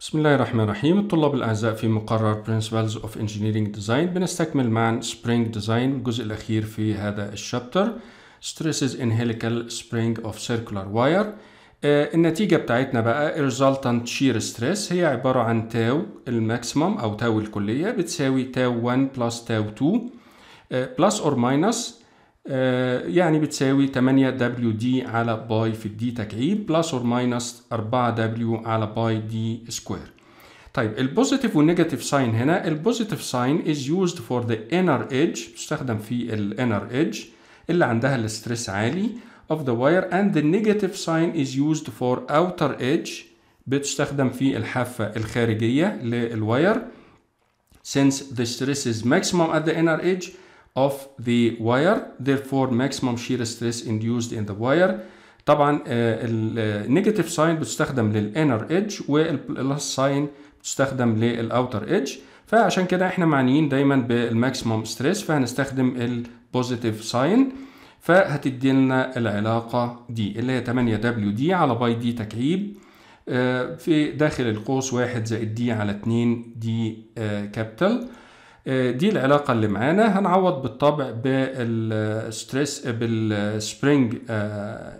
بسم الله الرحمن الرحيم الطلاب الأعزاء في مقرر Principles of Engineering Design بنستكمل معا Spring Design الجزء الأخير في هذا الشابتر Stresses in Helical Spring of Circular Wire آه النتيجة بتاعتنا بقى Resultant Shear Stress هي عبارة عن تاو الماكسيمم أو تاو الكلية بتساوي تاو 1 بلس تاو 2 بلس أور ماينس آه، يعني بتساوي 8 دبليو دي على باي في الدي تكعيب بلس اور ماينس 4 دبليو على باي دي سكوير طيب البوزيتيف والنيجاتيف ساين هنا البوزيتيف ساين از يوزد فور ذا انر ايدج بتستخدم في الانر ايدج اللي عندها الاستريس عالي of the wire and the negative sign is used for outer edge بتستخدم في الحافة الخارجية للواير since the stress is maximum at the inner edge of the wire therefore maximum shear stress induced in the wire طبعا آه، النيجاتيف آه، ساين بتستخدم للانر ايدج والبلس ساين بتستخدم للاوتر ايدج فعشان كده احنا معنيين دايما بالماكسيموم ستريس فهنستخدم البوزيتيف ساين فهتدي لنا العلاقة دي اللي هي 8 دبليو دي على باي دي تكعيب آه، في داخل القوس 1 زائد دي على 2 دي كابيتال دي العلاقة اللي معانا هنعوض بالطبع بالستريس بالسبرينج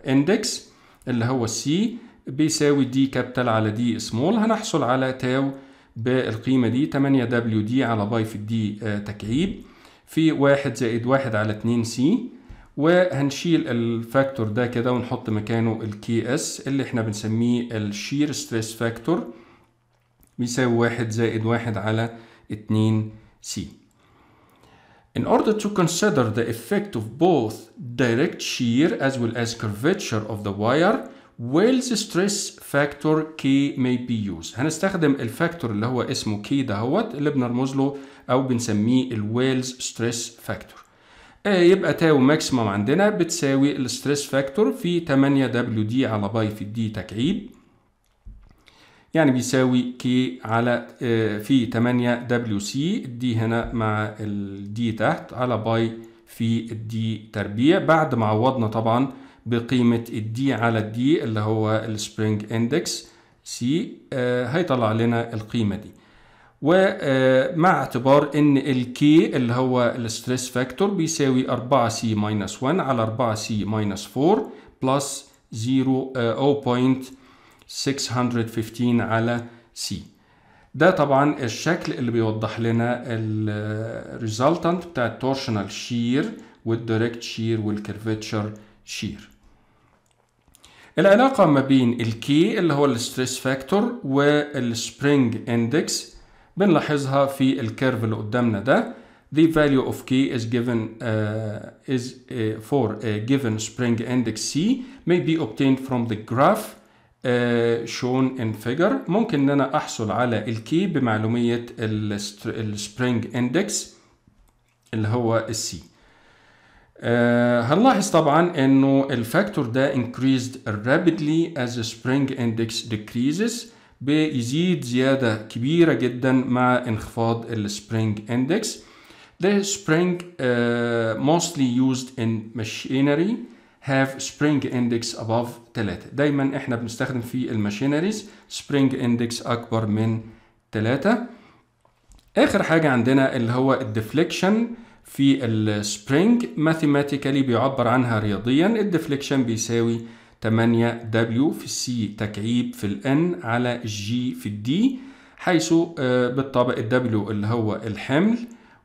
اندكس آه، اللي هو السي بيساوي دي كابيتال على دي سمول هنحصل على تاو بالقيمة دي 8 دبليو دي على باي في الدي آه، تكعيب في واحد زائد واحد على 2 سي وهنشيل الفاكتور ده كده ونحط مكانه الكي اس اللي احنا بنسميه الشير ستريس فاكتور بيساوي واحد زائد واحد على 2 C. In order to consider the effect of both direct shear as well as curvature of the wire Wells stress factor K may be used هنستخدم الفاكتور اللي هو اسمه K دهوت اللي بنرمز له او بنسميه الويلز ستريس فاكتور يبقى تاو ماكسيمم عندنا بتساوي الستريس فاكتور في 8 WD على باي في D تكعيب يعني بيساوي K على آه، في 8 WC الدي هنا مع الدي تحت على باي في الدي تربيع بعد ما عوضنا طبعا بقيمة الدي على الدي اللي هو السبرينج اندكس سي هيطلع لنا القيمة دي ومع آه، اعتبار ان الكي اللي هو الستريس فاكتور بيساوي 4 سي ماينس 1 على 4 سي ماينس 4 بلس 0 0.1 615 على C ده طبعا الشكل اللي بيوضح لنا resultant بتاع التورشنال شير والدايركت شير والكيرفتشر شير العلاقة ما بين الـ K اللي هو الستريس فاكتور والسبرينج اندكس بنلاحظها في الكيرف اللي قدامنا ده the value of k is given uh, is uh, for a given spring index c may be obtained from the graph آه، شون فيجر ممكن ان انا احصل على الكي بمعلومية السبرينج اندكس اللي هو السي آه، هنلاحظ طبعا انه الفاكتور ده increased rapidly as the spring index decreases بيزيد زيادة كبيرة جدا مع انخفاض السبرينج اندكس The spring uh, mostly used in machinery have spring index above 3 دايما احنا بنستخدم في الماشينريز spring index اكبر من 3 اخر حاجة عندنا اللي هو الديفليكشن في السبرينج ماثيماتيكالي بيعبر عنها رياضيا الديفليكشن بيساوي 8 W في السي تكعيب في الN على الجي في الدي حيث آه، بالطبع ال W اللي هو الحمل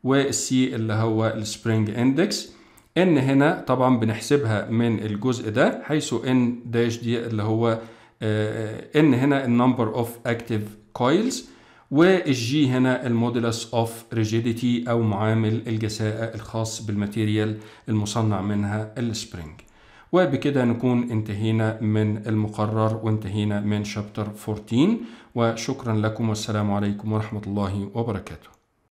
والسي اللي هو السبرينج اندكس ان هنا طبعا بنحسبها من الجزء ده حيث ان داش دي اللي هو آه، ان هنا النمبر اوف اكتيف كويلز والجي هنا المودولس اوف ريجيديتي او معامل الجساء الخاص بالماتيريال المصنع منها السبرينج وبكده نكون انتهينا من المقرر وانتهينا من شابتر 14 وشكرا لكم والسلام عليكم ورحمة الله وبركاته